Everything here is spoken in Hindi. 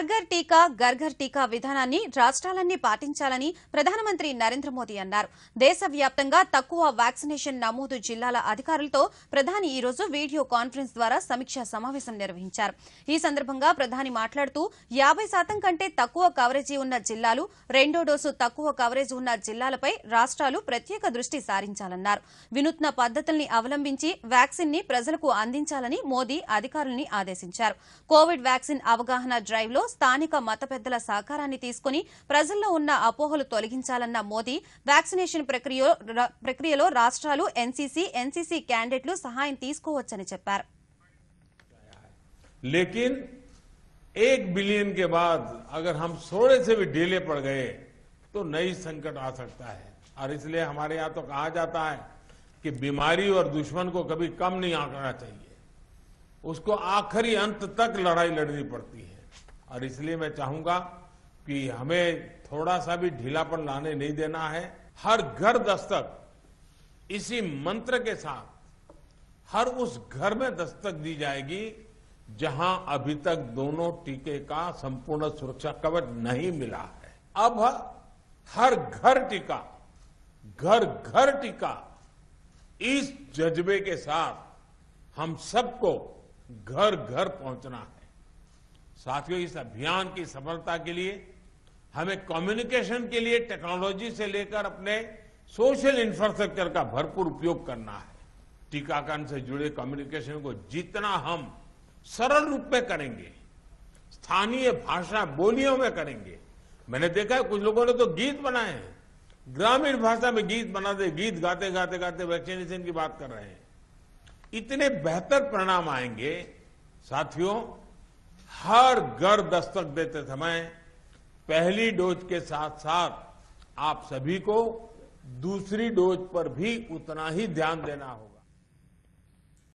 గర్గర్ టీకా గర్గర్ టీకా విధానాన్ని రాష్ట్రాలన్నీ పాటించాలని ప్రధానమంత్రి నరేంద్ర మోదీ అన్నారు దేశవ్యాప్తంగా తక్కువ వ్యాక్సినేషన్ నమోదు జిల్లాల అధికారులతో ప్రధాని ఈ రోజు వీడియో కాన్ఫరెన్స్ ద్వారా సమీక్షా సమావేశం నిర్వహించారు ఈ సందర్భంగా ప్రధాని మాట్లాడుతూ యాబై శాతం కంటే తక్కువ కవరేజీ ఉన్న జిల్లాలు రెండో డోసు తక్కువ కవరేజ్ ఉన్న జిల్లాలపై రాష్ట్రాలు ప్రత్యేక దృష్టి సారించాలన్నారు వినూత్న పద్దతుల్ని అవలంబించి వ్యాక్సిన్ ని ప్రజలకు అందించాలని మోదీ అధికారుల్ని ఆదేశించారు కోవిడ్ వ్యాక్సిన్ అవగాహన డ్రైవ్ లో స్థానిక ಮತపెద్దల సాకారాని తీసుకొని ప్రజల్లో ఉన్న అపోహలు తొలగించాలనిన్న మోది వాక్సినేషన్ ప్రక్రియలో ప్రక్రియలో రాష్ట్రాలు ఎన్సీసీ ఎన్సీసీ క్యాండిడేట్లు సహాయం తీసుకోవొచ్చని చెప్పారు లేకన్ 1 బిలియన్ కే బాద్ अगर हम सोने से भी डिले पड़ गए तो नई संकट आ सकता है और इसलिए हमारे यहां तो कहा जाता है कि बीमारी और दुश्मन को कभी कम नहीं आंकना चाहिए उसको आखिरी अंत तक लड़ाई लड़नी पड़ती है और इसलिए मैं चाहूंगा कि हमें थोड़ा सा भी ढीलापन लाने नहीं देना है हर घर दस्तक इसी मंत्र के साथ हर उस घर में दस्तक दी जाएगी जहां अभी तक दोनों टीके का संपूर्ण सुरक्षा कवच नहीं मिला है अब हर घर टीका घर घर टीका इस जज्बे के साथ हम सबको घर घर पहुंचना है साथियों इस अभियान की सफलता के लिए हमें कम्युनिकेशन के लिए टेक्नोलॉजी से लेकर अपने सोशल इंफ्रास्ट्रक्चर का भरपूर उपयोग करना है टीकाकरण से जुड़े कम्युनिकेशन को जितना हम सरल रूप में करेंगे स्थानीय भाषा बोलियों में करेंगे मैंने देखा है कुछ लोगों ने तो गीत बनाए हैं ग्रामीण भाषा में गीत बनाते गीत गाते गाते गाते वैक्सीनेशन की बात कर रहे हैं इतने बेहतर परिणाम आएंगे साथियों हर घर दस्तक देते समय पहली डोज के साथ साथ आप सभी को दूसरी डोज पर भी उतना ही ध्यान देना होगा